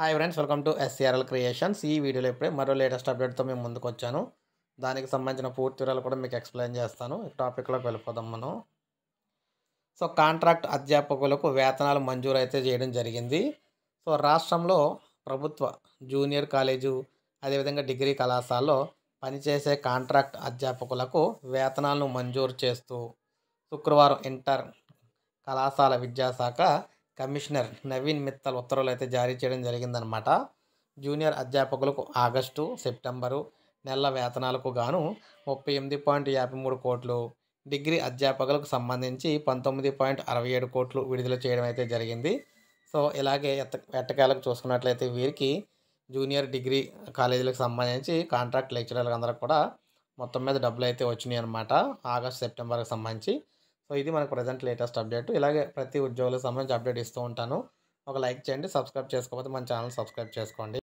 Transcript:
hi friends welcome to SCRL creations ఈ వీడియోలో ఇప్పుడే మరో లేటెస్ట్ అప్డేట్తో మేము ముందుకు వచ్చాను దానికి సంబంధించిన పూర్తి వివరాలు కూడా మీకు ఎక్స్ప్లెయిన్ చేస్తాను టాపిక్లోకి వెళ్ళిపోదాం మనం సో కాంట్రాక్ట్ అధ్యాపకులకు వేతనాలు మంజూరు అయితే చేయడం జరిగింది సో రాష్ట్రంలో ప్రభుత్వ జూనియర్ కాలేజు అదేవిధంగా డిగ్రీ కళాశాలలో పనిచేసే కాంట్రాక్ట్ అధ్యాపకులకు వేతనాలను మంజూరు చేస్తూ శుక్రవారం ఇంటర్ కళాశాల విద్యాశాఖ కమిషనర్ నవీన్ మిత్తల్ ఉత్తర్వులు అయితే జారీ చేయడం జరిగిందనమాట జూనియర్ అధ్యాపకులకు ఆగస్టు సెప్టెంబరు నెలల వేతనాలకు గాను ముప్పై ఎనిమిది పాయింట్ యాభై మూడు కోట్లు డిగ్రీ అధ్యాపకులకు సంబంధించి పంతొమ్మిది పాయింట్ అరవై ఏడు కోట్లు విడుదల చేయడం అయితే జరిగింది సో ఇలాగే ఎత్త ఎట్టకాలకు చూసుకున్నట్లయితే వీరికి జూనియర్ డిగ్రీ కాలేజీలకు సంబంధించి కాంట్రాక్ట్ లెక్చరర్లకు అందరూ కూడా మొత్తం మీద డబ్బులు అయితే వచ్చినాయి అనమాట ఆగస్ట్ సెప్టెంబర్కి సంబంధించి సో ఇది మనకు ప్రజెంట్ లేటెస్ట్ అప్డేట్ ఇలాగే ప్రతి ఉద్యోగులకు సంబంధించి అప్డేట్ ఇస్తూ ఉంటాను ఒక లైక్ చేయండి సబ్స్క్రైబ్ చేసుకోకపోతే మన ఛానల్ సబ్స్క్రైబ్ చేసుకోండి